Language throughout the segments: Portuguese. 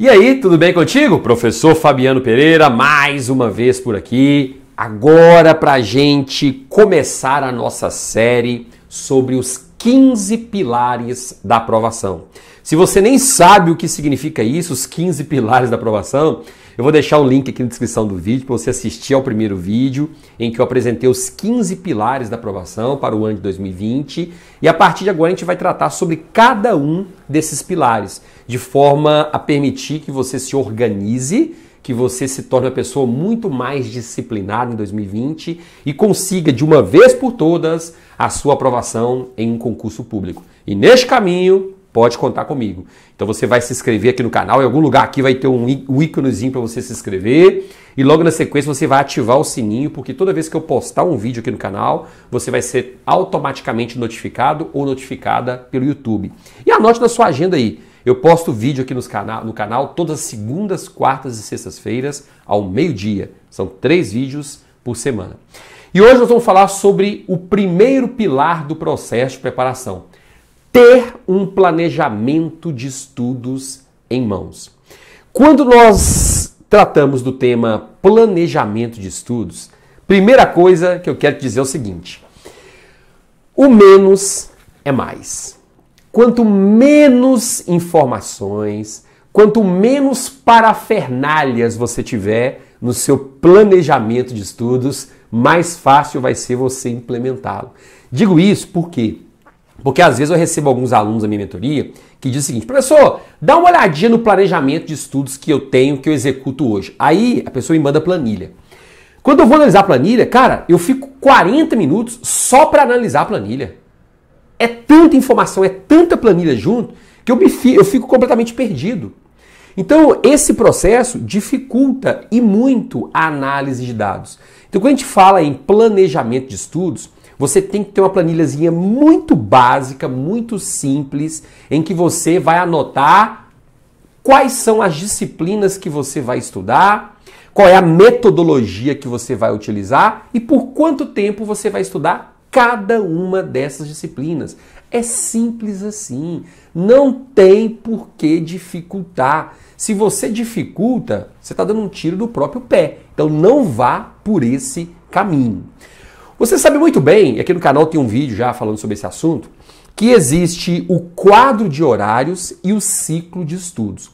E aí, tudo bem contigo? Professor Fabiano Pereira, mais uma vez por aqui. Agora, para gente começar a nossa série sobre os 15 pilares da aprovação. Se você nem sabe o que significa isso, os 15 pilares da aprovação, eu vou deixar o link aqui na descrição do vídeo para você assistir ao primeiro vídeo em que eu apresentei os 15 pilares da aprovação para o ano de 2020 e a partir de agora a gente vai tratar sobre cada um desses pilares, de forma a permitir que você se organize que você se torne uma pessoa muito mais disciplinada em 2020 e consiga de uma vez por todas a sua aprovação em um concurso público. E neste caminho, pode contar comigo. Então você vai se inscrever aqui no canal, em algum lugar aqui vai ter um, íconezinho para você se inscrever e logo na sequência você vai ativar o sininho, porque toda vez que eu postar um vídeo aqui no canal, você vai ser automaticamente notificado ou notificada pelo YouTube. E anote na sua agenda aí. Eu posto vídeo aqui nos cana no canal todas as segundas, quartas e sextas-feiras ao meio-dia. São três vídeos por semana. E hoje nós vamos falar sobre o primeiro pilar do processo de preparação ter um planejamento de estudos em mãos. Quando nós tratamos do tema planejamento de estudos, primeira coisa que eu quero te dizer é o seguinte: o menos é mais. Quanto menos informações, quanto menos parafernálias você tiver no seu planejamento de estudos, mais fácil vai ser você implementá-lo. Digo isso porque porque às vezes eu recebo alguns alunos da minha mentoria que diz o seguinte: professor, dá uma olhadinha no planejamento de estudos que eu tenho, que eu executo hoje. Aí a pessoa me manda planilha. Quando eu vou analisar a planilha, cara, eu fico 40 minutos só para analisar a planilha. É tanta informação, é tanta planilha junto, que eu, me fico, eu fico completamente perdido. Então, esse processo dificulta e muito a análise de dados. Então, quando a gente fala em planejamento de estudos, você tem que ter uma planilhazinha muito básica, muito simples, em que você vai anotar quais são as disciplinas que você vai estudar, qual é a metodologia que você vai utilizar e por quanto tempo você vai estudar cada uma dessas disciplinas. É simples assim. Não tem por que dificultar. Se você dificulta, você está dando um tiro do próprio pé. Então não vá por esse caminho. Você sabe muito bem, aqui no canal tem um vídeo já falando sobre esse assunto, que existe o quadro de horários e o ciclo de estudos.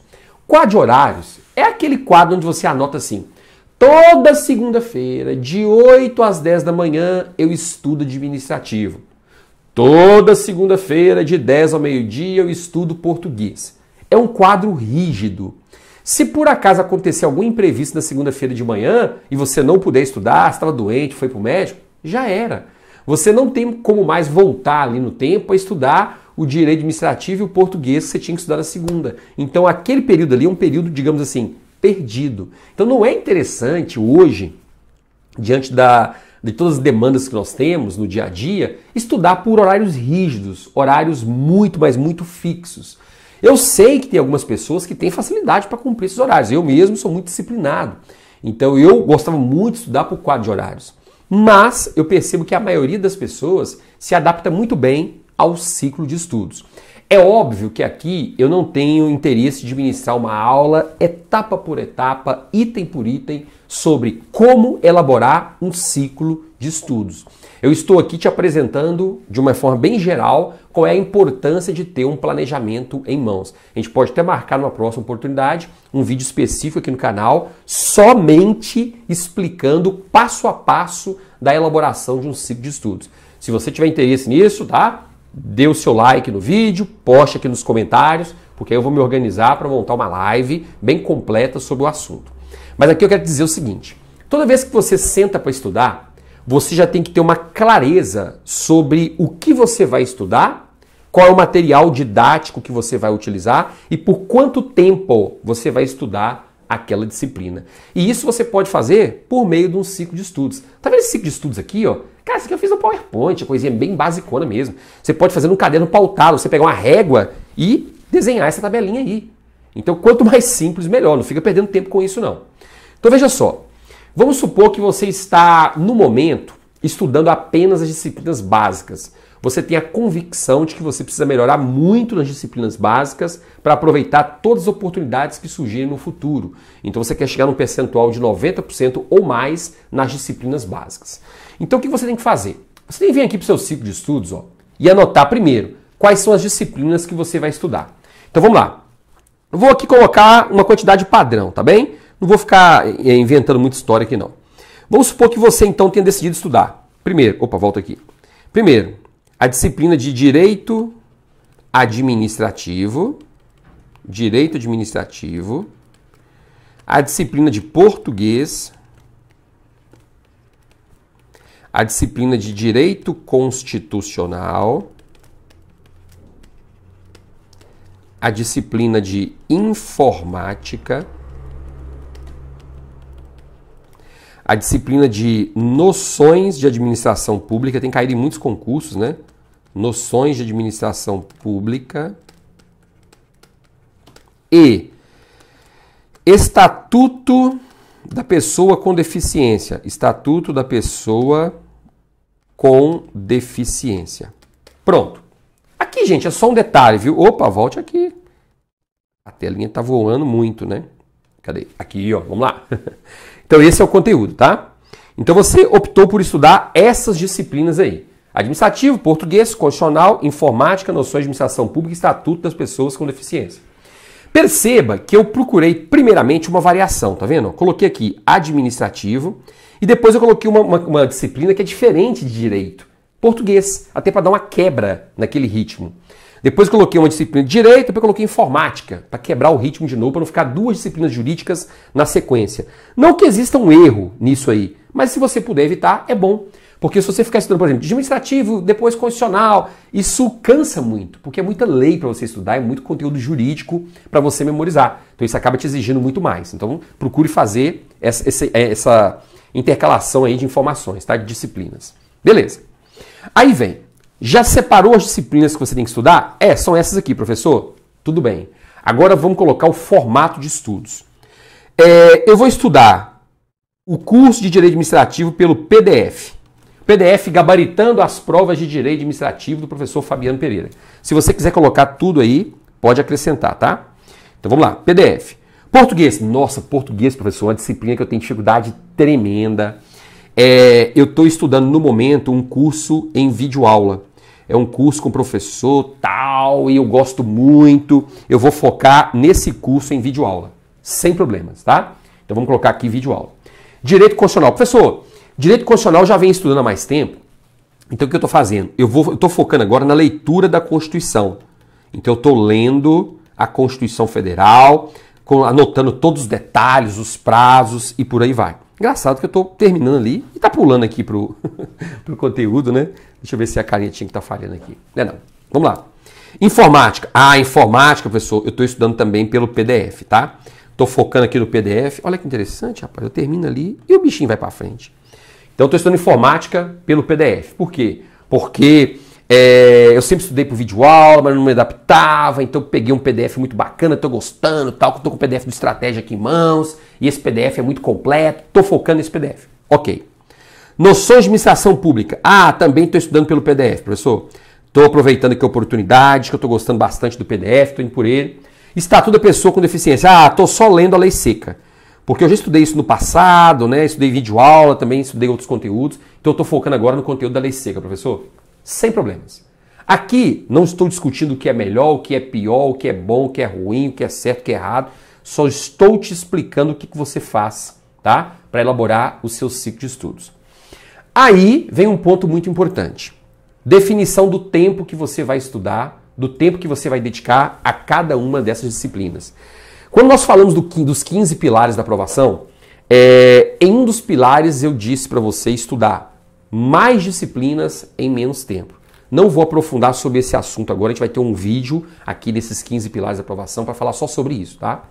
Quadro de horários é aquele quadro onde você anota assim: toda segunda-feira, de 8 às 10 da manhã, eu estudo administrativo. Toda segunda-feira, de 10 ao meio-dia, eu estudo português. É um quadro rígido. Se por acaso acontecer algum imprevisto na segunda-feira de manhã e você não puder estudar, estava doente, foi para o médico, já era. Você não tem como mais voltar ali no tempo a estudar o direito administrativo e o português que você tinha que estudar na segunda. Então aquele período ali é um período, digamos assim, perdido. Então não é interessante hoje, diante da, de todas as demandas que nós temos no dia a dia, estudar por horários rígidos, horários muito, mas muito fixos. Eu sei que tem algumas pessoas que têm facilidade para cumprir esses horários. Eu mesmo sou muito disciplinado. Então eu gostava muito de estudar por quadro de horários. Mas eu percebo que a maioria das pessoas se adapta muito bem ao ciclo de estudos. É óbvio que aqui eu não tenho interesse de ministrar uma aula etapa por etapa, item por item, sobre como elaborar um ciclo de estudos. Eu estou aqui te apresentando de uma forma bem geral qual é a importância de ter um planejamento em mãos. A gente pode até marcar numa próxima oportunidade um vídeo específico aqui no canal somente explicando passo a passo da elaboração de um ciclo de estudos. Se você tiver interesse nisso, tá? dê o seu like no vídeo, poste aqui nos comentários, porque aí eu vou me organizar para montar uma live bem completa sobre o assunto. Mas aqui eu quero dizer o seguinte: toda vez que você senta para estudar, você já tem que ter uma clareza sobre o que você vai estudar, qual é o material didático que você vai utilizar e por quanto tempo você vai estudar aquela disciplina. E isso você pode fazer por meio de um ciclo de estudos. Tá vendo esse ciclo de estudos aqui, ó? Cara, isso aqui eu fiz no PowerPoint, coisinha bem basicona mesmo. Você pode fazer no caderno pautado, você pegar uma régua e desenhar essa tabelinha aí. Então, quanto mais simples, melhor. Não fica perdendo tempo com isso, não. Então, veja só. Vamos supor que você está, no momento, estudando apenas as disciplinas básicas você tem a convicção de que você precisa melhorar muito nas disciplinas básicas para aproveitar todas as oportunidades que surgirem no futuro. Então você quer chegar num percentual de 90% ou mais nas disciplinas básicas. Então o que você tem que fazer? Você tem que vir aqui para o seu ciclo de estudos ó, e anotar primeiro quais são as disciplinas que você vai estudar. Então vamos lá. Eu vou aqui colocar uma quantidade padrão, tá bem? Não vou ficar eh, inventando muita história aqui não. Vamos supor que você então tenha decidido estudar. Primeiro, opa, volta aqui. Primeiro, a disciplina de direito administrativo, direito administrativo, a disciplina de português, a disciplina de direito constitucional, a disciplina de informática, A disciplina de noções de administração pública tem caído em muitos concursos, né? Noções de administração pública. E Estatuto da pessoa com deficiência. Estatuto da pessoa com deficiência. Pronto. Aqui, gente, é só um detalhe, viu? Opa, volte aqui. A telinha tá voando muito, né? Cadê? Aqui, ó. Vamos lá. Então esse é o conteúdo, tá? Então você optou por estudar essas disciplinas aí. Administrativo, português, constitucional, informática, noções de administração pública e estatuto das pessoas com deficiência. Perceba que eu procurei primeiramente uma variação, tá vendo? coloquei aqui administrativo e depois eu coloquei uma, uma, uma disciplina que é diferente de direito. Português, até para dar uma quebra naquele ritmo. Depois coloquei uma disciplina de direito, depois coloquei informática, para quebrar o ritmo de novo, para não ficar duas disciplinas jurídicas na sequência. Não que exista um erro nisso aí, mas se você puder evitar, é bom. Porque se você ficar estudando, por exemplo, administrativo, depois constitucional, isso cansa muito, porque é muita lei para você estudar, é muito conteúdo jurídico para você memorizar. Então isso acaba te exigindo muito mais. Então procure fazer essa, essa, é, essa intercalação aí de informações, tá? De disciplinas. Beleza. Aí vem já separou as disciplinas que você tem que estudar? É, são essas aqui, professor. Tudo bem. Agora vamos colocar o formato de estudos. É, eu vou estudar o curso de Direito Administrativo pelo PDF. PDF gabaritando as provas de Direito Administrativo do professor Fabiano Pereira. Se você quiser colocar tudo aí, pode acrescentar, tá? Então vamos lá, PDF. Português. Nossa, português, professor, uma disciplina que eu tenho dificuldade tremenda. É, eu estou estudando no momento um curso em videoaula. É um curso com professor tal, e eu gosto muito. Eu vou focar nesse curso em videoaula, sem problemas, tá? Então vamos colocar aqui videoaula. Direito constitucional. Professor, direito constitucional já vem estudando há mais tempo. Então o que eu estou fazendo? Eu estou focando agora na leitura da Constituição. Então eu estou lendo a Constituição Federal, anotando todos os detalhes, os prazos e por aí vai. Engraçado que eu estou terminando ali e tá pulando aqui pro, pro conteúdo, né? Deixa eu ver se é a carinha tinha que tá falhando aqui. Não é não. Vamos lá. Informática. Ah, informática, professor, eu estou estudando também pelo PDF, tá? Estou focando aqui no PDF. Olha que interessante, rapaz. Eu termino ali e o bichinho vai para frente. Então, estou estudando informática pelo PDF. Por quê? Porque é, eu sempre estudei por vídeo aula, mas não me adaptava, então peguei um PDF muito bacana, estou gostando, tal, tô com o PDF do estratégia aqui em mãos, e esse PDF é muito completo, estou focando nesse PDF. OK. Noções de administração pública. Ah, também estou estudando pelo PDF, professor. Estou aproveitando aqui a oportunidade, que eu estou gostando bastante do PDF, estou indo por ele. Estatuto da pessoa com deficiência. Ah, estou só lendo a lei seca. Porque eu já estudei isso no passado, né? Estudei vídeo aula também, estudei outros conteúdos. Então eu estou focando agora no conteúdo da lei seca, professor sem problemas. Aqui não estou discutindo o que é melhor, o que é pior, o que é bom, o que é ruim, o que é certo, o que é errado. Só estou te explicando o que, que você faz, tá? Para elaborar o seu ciclo de estudos. Aí vem um ponto muito importante: definição do tempo que você vai estudar, do tempo que você vai dedicar a cada uma dessas disciplinas. Quando nós falamos do, dos 15 pilares da aprovação, é, em um dos pilares eu disse para você estudar mais disciplinas em menos tempo. Não vou aprofundar sobre esse assunto agora, a gente vai ter um vídeo aqui desses 15 pilares de aprovação para falar só sobre isso, tá?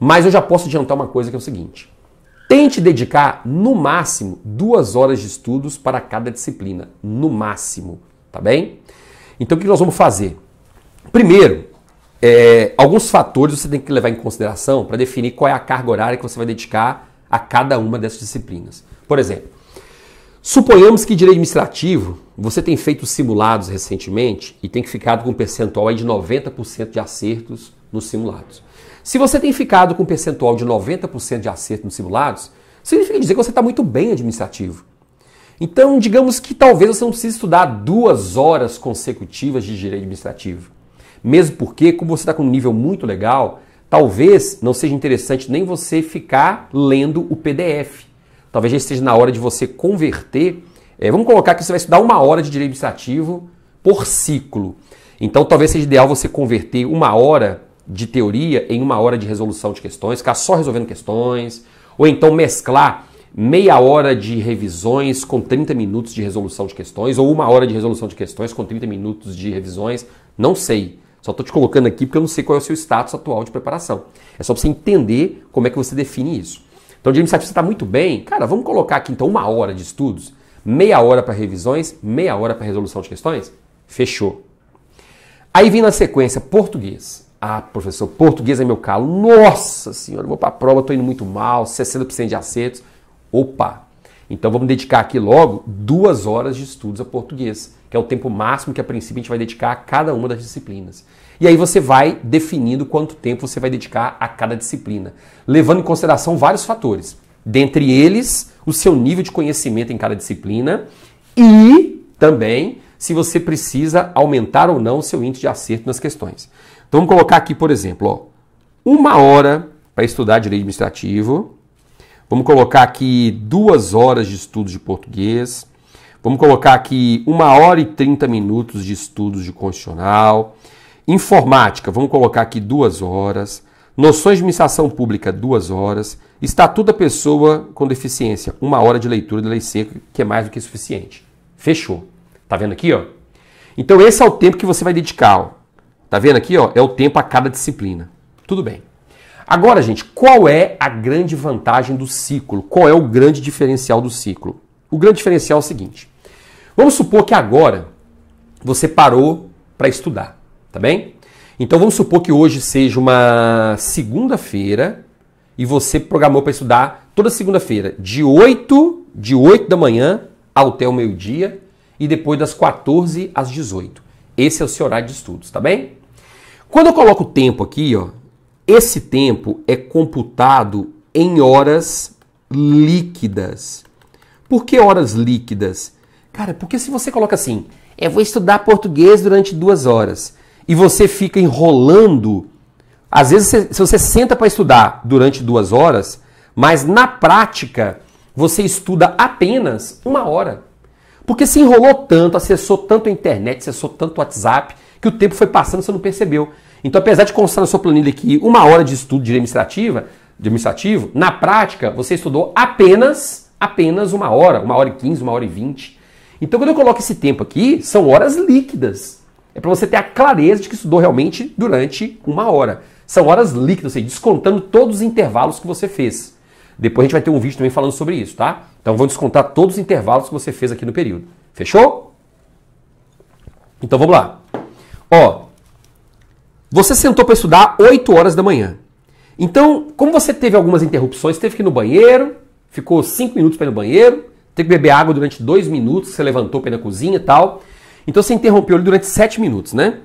Mas eu já posso adiantar uma coisa que é o seguinte: tente dedicar no máximo duas horas de estudos para cada disciplina, no máximo, tá bem? Então o que nós vamos fazer? Primeiro, é, alguns fatores você tem que levar em consideração para definir qual é a carga horária que você vai dedicar a cada uma dessas disciplinas. Por exemplo, Suponhamos que direito administrativo, você tem feito simulados recentemente e tem ficado com um percentual de 90% de acertos nos simulados. Se você tem ficado com um percentual de 90% de acerto nos simulados, significa dizer que você está muito bem administrativo. Então, digamos que talvez você não precise estudar duas horas consecutivas de direito administrativo. Mesmo porque, como você está com um nível muito legal, talvez não seja interessante nem você ficar lendo o PDF talvez já esteja na hora de você converter. É, vamos colocar que você vai estudar uma hora de direito administrativo por ciclo. Então talvez seja ideal você converter uma hora de teoria em uma hora de resolução de questões, ficar só resolvendo questões, ou então mesclar meia hora de revisões com 30 minutos de resolução de questões, ou uma hora de resolução de questões com 30 minutos de revisões, não sei. Só estou te colocando aqui porque eu não sei qual é o seu status atual de preparação. É só você entender como é que você define isso. Então, de iniciativa, você está muito bem, cara, vamos colocar aqui então uma hora de estudos, meia hora para revisões, meia hora para resolução de questões? Fechou. Aí vem na sequência português. Ah, professor, português é meu calo. Nossa senhora, vou para a prova, estou indo muito mal, 60% de acertos. Opa! Então vamos dedicar aqui logo duas horas de estudos a português que é o tempo máximo que a princípio a gente vai dedicar a cada uma das disciplinas. E aí você vai definindo quanto tempo você vai dedicar a cada disciplina, levando em consideração vários fatores. Dentre eles, o seu nível de conhecimento em cada disciplina e também se você precisa aumentar ou não o seu índice de acerto nas questões. Então vamos colocar aqui, por exemplo, ó, uma hora para estudar direito administrativo. Vamos colocar aqui duas horas de estudo de português, Vamos colocar aqui uma hora e 30 minutos de estudos de constitucional. Informática, vamos colocar aqui duas horas. Noções de administração pública, duas horas. Estatuto da pessoa com deficiência, uma hora de leitura da lei seca, que é mais do que suficiente. Fechou. Tá vendo aqui, ó? Então esse é o tempo que você vai dedicar, ó. Tá vendo aqui, ó? É o tempo a cada disciplina. Tudo bem. Agora, gente, qual é a grande vantagem do ciclo? Qual é o grande diferencial do ciclo? O grande diferencial é o seguinte: Vamos supor que agora você parou para estudar, tá bem? Então vamos supor que hoje seja uma segunda-feira e você programou para estudar toda segunda-feira, de 8, de 8 da manhã até o meio-dia e depois das 14 às 18. Esse é o seu horário de estudos, tá bem? Quando eu coloco o tempo aqui, ó, esse tempo é computado em horas líquidas. Por que horas líquidas? Cara, porque se você coloca assim, eu é, vou estudar português durante duas horas e você fica enrolando, às vezes você, se você senta para estudar durante duas horas, mas na prática você estuda apenas uma hora. Porque se enrolou tanto, acessou tanto a internet, acessou tanto o WhatsApp, que o tempo foi passando e você não percebeu. Então, apesar de constar na sua planilha aqui uma hora de estudo de administrativa, de administrativo, na prática você estudou apenas, apenas uma hora, uma hora e quinze, uma hora e vinte. Então, quando eu coloco esse tempo aqui, são horas líquidas. É para você ter a clareza de que estudou realmente durante uma hora. São horas líquidas, ou seja, descontando todos os intervalos que você fez. Depois a gente vai ter um vídeo também falando sobre isso, tá? Então vou descontar todos os intervalos que você fez aqui no período. Fechou? Então vamos lá. Ó, você sentou para estudar 8 horas da manhã. Então, como você teve algumas interrupções, teve que ir no banheiro, ficou 5 minutos para ir no banheiro, tem que beber água durante dois minutos, você levantou para ir na cozinha e tal. Então você interrompeu ele durante sete minutos, né?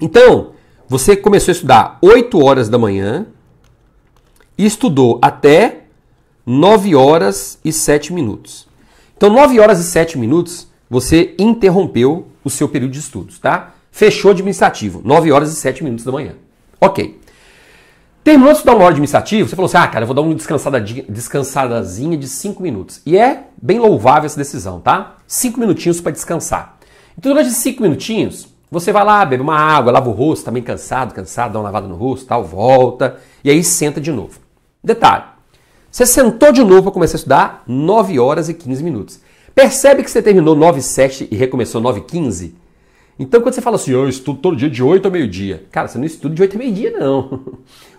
Então, você começou a estudar 8 horas da manhã e estudou até 9 horas e 7 minutos. Então, 9 horas e 7 minutos, você interrompeu o seu período de estudos, tá? Fechou administrativo, 9 horas e 7 minutos da manhã. Ok. Terminou de estudar uma hora administrativa, você falou assim: ah, cara, eu vou dar uma descansada, descansadazinha de 5 minutos. E é bem louvável essa decisão, tá? 5 minutinhos para descansar. Então, durante 5 minutinhos, você vai lá, bebe uma água, lava o rosto, também tá cansado, cansado, dá uma lavada no rosto, tal, volta, e aí senta de novo. Detalhe: você sentou de novo para começar a estudar 9 horas e 15 minutos. Percebe que você terminou 9 e 7 e recomeçou 9 e 15? Então, quando você fala assim, oh, eu estudo todo dia de 8 a meio-dia, cara, você não estuda de 8 a meio-dia, não.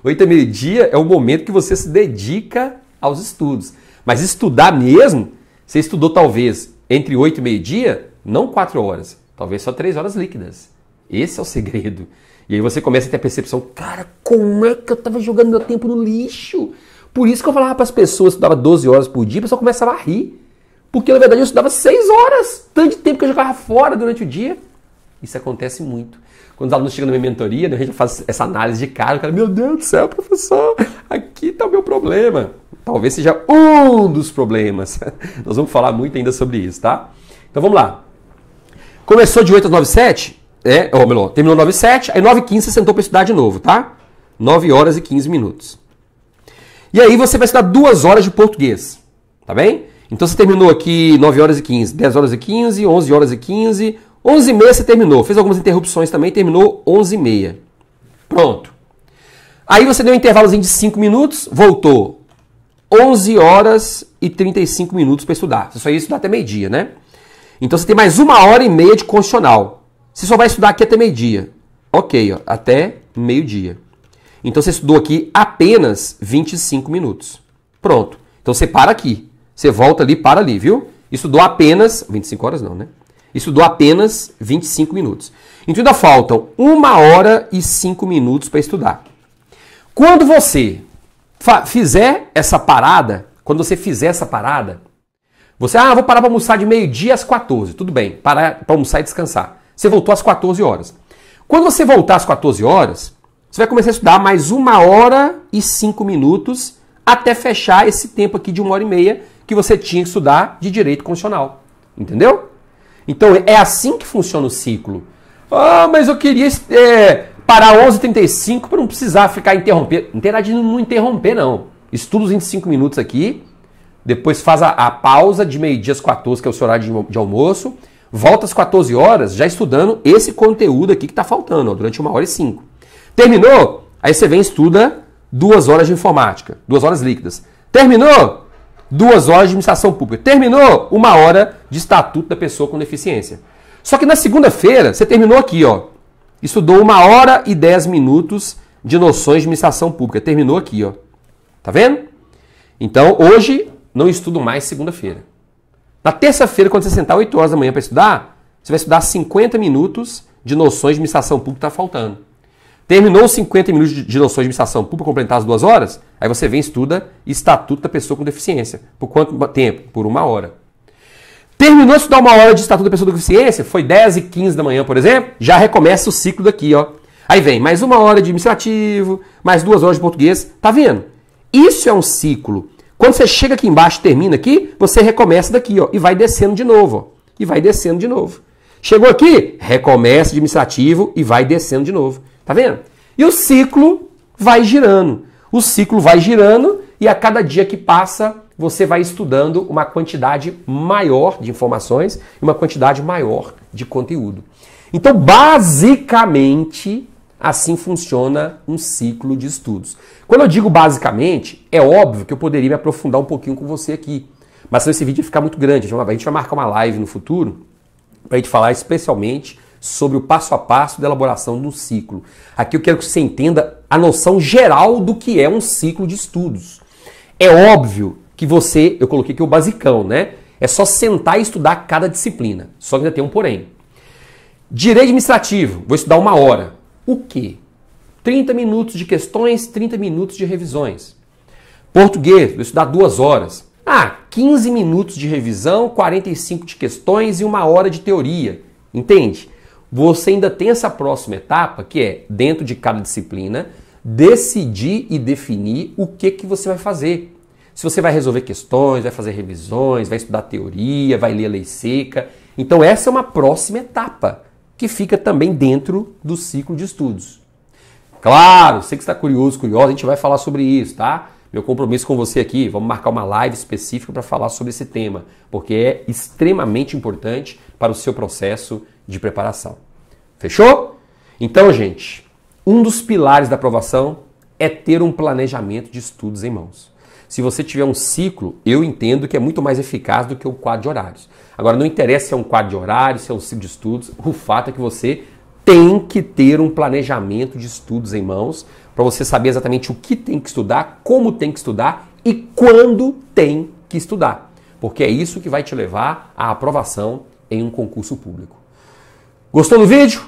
8 a meio-dia é o momento que você se dedica aos estudos. Mas estudar mesmo, você estudou talvez entre 8 e meio-dia, não 4 horas, talvez só 3 horas líquidas. Esse é o segredo. E aí você começa a ter a percepção, cara, como é que eu estava jogando meu tempo no lixo? Por isso que eu falava para as pessoas, estudava 12 horas por dia, a pessoa começava a rir. Porque na verdade eu estudava 6 horas, tanto de tempo que eu jogava fora durante o dia. Isso acontece muito. Quando os alunos chegam na minha mentoria, a gente faz essa análise de cara, o cara, meu Deus do céu, professor, aqui está o meu problema. Talvez seja um dos problemas. Nós vamos falar muito ainda sobre isso, tá? Então vamos lá. Começou de 8 às 9h07, é, ou melhor, terminou 9h07, aí 9h15 você sentou para estudar de novo, tá? 9 horas e 15 minutos. E aí você vai estudar duas horas de português, tá bem? Então você terminou aqui 9 horas e 15, 10 horas e 15, 11 horas e 15, 11h30 você terminou. Fez algumas interrupções também, terminou 11h30. Pronto. Aí você deu um intervalozinho de 5 minutos, voltou 11 horas e 35 minutos para estudar. Você só ia estudar até meio-dia, né? Então você tem mais uma hora e meia de constitucional. Você só vai estudar aqui até meio-dia. Ok, ó, até meio-dia. Então você estudou aqui apenas 25 minutos. Pronto. Então você para aqui. Você volta ali, para ali, viu? Estudou apenas. 25 horas não, né? Estudou apenas 25 minutos. Então ainda faltam uma hora e cinco minutos para estudar. Quando você fizer essa parada, quando você fizer essa parada, você, ah, vou parar para almoçar de meio-dia às 14. Tudo bem, parar para almoçar e descansar. Você voltou às 14 horas. Quando você voltar às 14 horas, você vai começar a estudar mais uma hora e cinco minutos até fechar esse tempo aqui de uma hora e meia que você tinha que estudar de direito constitucional. Entendeu? Então é assim que funciona o ciclo. Ah, mas eu queria é, parar 11h35 para não precisar ficar interromper. de não interromper, não. Estuda os 25 minutos aqui, depois faz a, a pausa de meio-dia às 14, que é o seu horário de, de, almoço, volta às 14 horas já estudando esse conteúdo aqui que está faltando, ó, durante uma hora e cinco. Terminou? Aí você vem e estuda duas horas de informática, duas horas líquidas. Terminou? duas horas de administração pública. Terminou uma hora de estatuto da pessoa com deficiência. Só que na segunda-feira, você terminou aqui, ó. Estudou uma hora e dez minutos de noções de administração pública. Terminou aqui, ó. Tá vendo? Então, hoje, não estudo mais segunda-feira. Na terça-feira, quando você sentar 8 horas da manhã para estudar, você vai estudar 50 minutos de noções de administração pública que está faltando. Terminou os 50 minutos de noções de administração pública as duas horas, aí você vem e estuda Estatuto da Pessoa com Deficiência. Por quanto tempo? Por uma hora. Terminou de estudar uma hora de Estatuto da Pessoa com Deficiência, foi 10 e 15 da manhã, por exemplo, já recomeça o ciclo daqui, ó. Aí vem mais uma hora de administrativo, mais duas horas de português. Tá vendo? Isso é um ciclo. Quando você chega aqui embaixo, termina aqui, você recomeça daqui, ó, e vai descendo de novo, ó, e vai descendo de novo. Chegou aqui, recomeça administrativo e vai descendo de novo. Tá vendo? E o ciclo vai girando. O ciclo vai girando e a cada dia que passa, você vai estudando uma quantidade maior de informações e uma quantidade maior de conteúdo. Então, basicamente, assim funciona um ciclo de estudos. Quando eu digo basicamente, é óbvio que eu poderia me aprofundar um pouquinho com você aqui. Mas se esse vídeo ia ficar muito grande. A gente vai marcar uma live no futuro para a gente falar especialmente sobre o passo a passo da elaboração do ciclo. Aqui eu quero que você entenda a noção geral do que é um ciclo de estudos. É óbvio que você, eu coloquei aqui o basicão, né? É só sentar e estudar cada disciplina. Só que ainda tem um porém. Direito administrativo, vou estudar uma hora. O quê? 30 minutos de questões, 30 minutos de revisões. Português, vou estudar duas horas. Ah, 15 minutos de revisão, 45 de questões e uma hora de teoria. Entende? você ainda tem essa próxima etapa, que é, dentro de cada disciplina, decidir e definir o que, que você vai fazer. Se você vai resolver questões, vai fazer revisões, vai estudar teoria, vai ler a lei seca. Então, essa é uma próxima etapa, que fica também dentro do ciclo de estudos. Claro, sei que está curioso, curiosa, a gente vai falar sobre isso, tá? Meu compromisso com você aqui, vamos marcar uma live específica para falar sobre esse tema, porque é extremamente importante para o seu processo de preparação. Fechou? Então, gente, um dos pilares da aprovação é ter um planejamento de estudos em mãos. Se você tiver um ciclo, eu entendo que é muito mais eficaz do que o quadro de horários. Agora, não interessa se é um quadro de horários, se é um ciclo de estudos, o fato é que você tem que ter um planejamento de estudos em mãos para você saber exatamente o que tem que estudar, como tem que estudar e quando tem que estudar. Porque é isso que vai te levar à aprovação em um concurso público. Gostou do vídeo?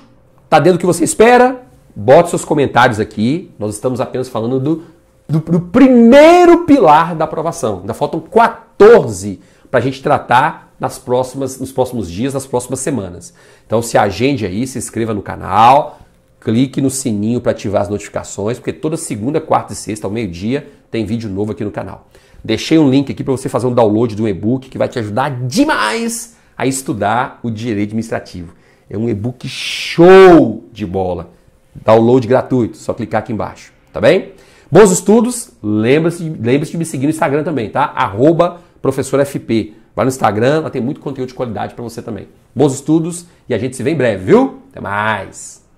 Tá dentro do que você espera? Bote seus comentários aqui. Nós estamos apenas falando do, do, do primeiro pilar da aprovação. Ainda faltam 14 para a gente tratar nas próximas, nos próximos dias, nas próximas semanas. Então se agende aí, se inscreva no canal, clique no sininho para ativar as notificações, porque toda segunda, quarta e sexta, ao meio-dia, tem vídeo novo aqui no canal. Deixei um link aqui para você fazer um download do e-book que vai te ajudar demais a estudar o direito administrativo. É um e-book show de bola. Download gratuito, só clicar aqui embaixo, tá bem? Bons estudos, lembre-se lembre de me seguir no Instagram também, tá? Arroba FP. Vai no Instagram, lá tem muito conteúdo de qualidade para você também. Bons estudos e a gente se vê em breve, viu? Até mais!